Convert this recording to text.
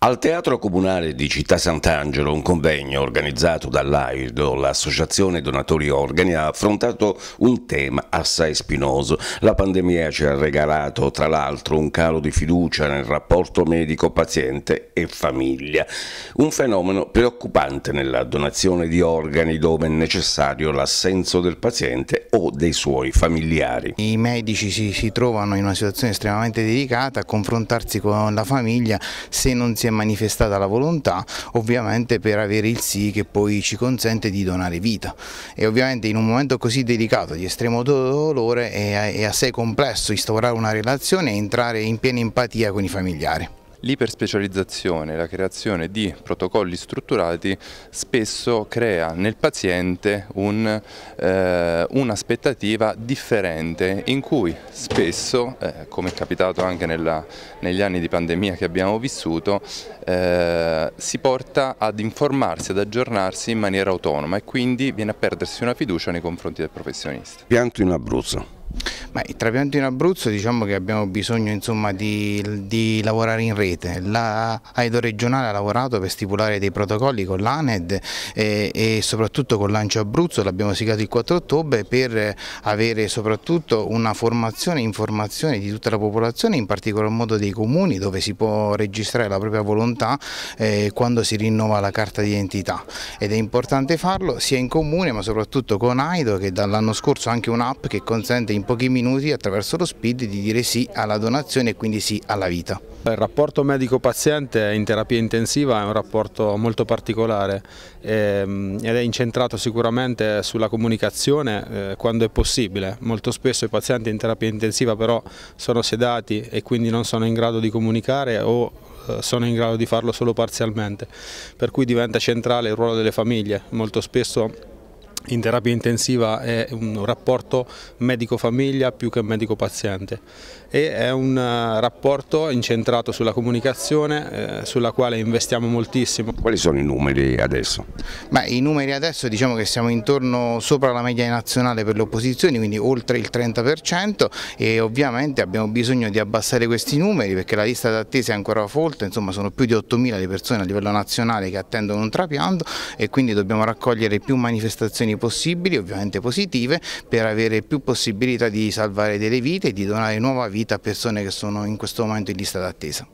Al Teatro Comunale di Città Sant'Angelo un convegno organizzato dall'AIDO, l'associazione donatori organi, ha affrontato un tema assai spinoso. La pandemia ci ha regalato tra l'altro un calo di fiducia nel rapporto medico-paziente e famiglia, un fenomeno preoccupante nella donazione di organi dove è necessario l'assenso del paziente o dei suoi familiari. I medici si, si trovano in una situazione estremamente delicata a confrontarsi con la famiglia se non si è manifestata la volontà ovviamente per avere il sì che poi ci consente di donare vita e ovviamente in un momento così delicato di estremo dolore è assai complesso instaurare una relazione e entrare in piena empatia con i familiari. L'iperspecializzazione, la creazione di protocolli strutturati spesso crea nel paziente eh, un'aspettativa eh, un differente in cui spesso, eh, come è capitato anche nella, negli anni di pandemia che abbiamo vissuto, eh, si porta ad informarsi, ad aggiornarsi in maniera autonoma e quindi viene a perdersi una fiducia nei confronti del professionista. Pianto in Abruzzo. Ma il trapianto in Abruzzo diciamo che abbiamo bisogno insomma, di, di, lavorare in rete. L'Aido regionale ha lavorato per stipulare dei protocolli con l'ANED e, e, soprattutto con Lancio Abruzzo, l'abbiamo siglato il 4 ottobre per avere soprattutto una formazione e informazione di tutta la popolazione, in particolar modo dei comuni dove si può registrare la propria volontà eh, quando si rinnova la carta d'identità. ed è importante farlo sia in comune ma soprattutto con Aido che dall'anno scorso ha anche un'app che consente in pochi minuti minuti attraverso lo speed di dire sì alla donazione e quindi sì alla vita. Il rapporto medico-paziente in terapia intensiva è un rapporto molto particolare ehm, ed è incentrato sicuramente sulla comunicazione eh, quando è possibile. Molto spesso i pazienti in terapia intensiva però sono sedati e quindi non sono in grado di comunicare o eh, sono in grado di farlo solo parzialmente, per cui diventa centrale il ruolo delle famiglie, molto spesso in terapia intensiva è un rapporto medico-famiglia più che medico-paziente e è un eh, rapporto incentrato sulla comunicazione eh, sulla quale investiamo moltissimo. Quali sono i numeri adesso? Beh, I numeri adesso diciamo che siamo intorno sopra la media nazionale per le opposizioni quindi oltre il 30% e ovviamente abbiamo bisogno di abbassare questi numeri perché la lista d'attesa è ancora folta, insomma sono più di 8.000 le persone a livello nazionale che attendono un trapianto e quindi dobbiamo raccogliere più manifestazioni possibili, ovviamente positive, per avere più possibilità di salvare delle vite e di donare nuova vita a persone che sono in questo momento in lista d'attesa.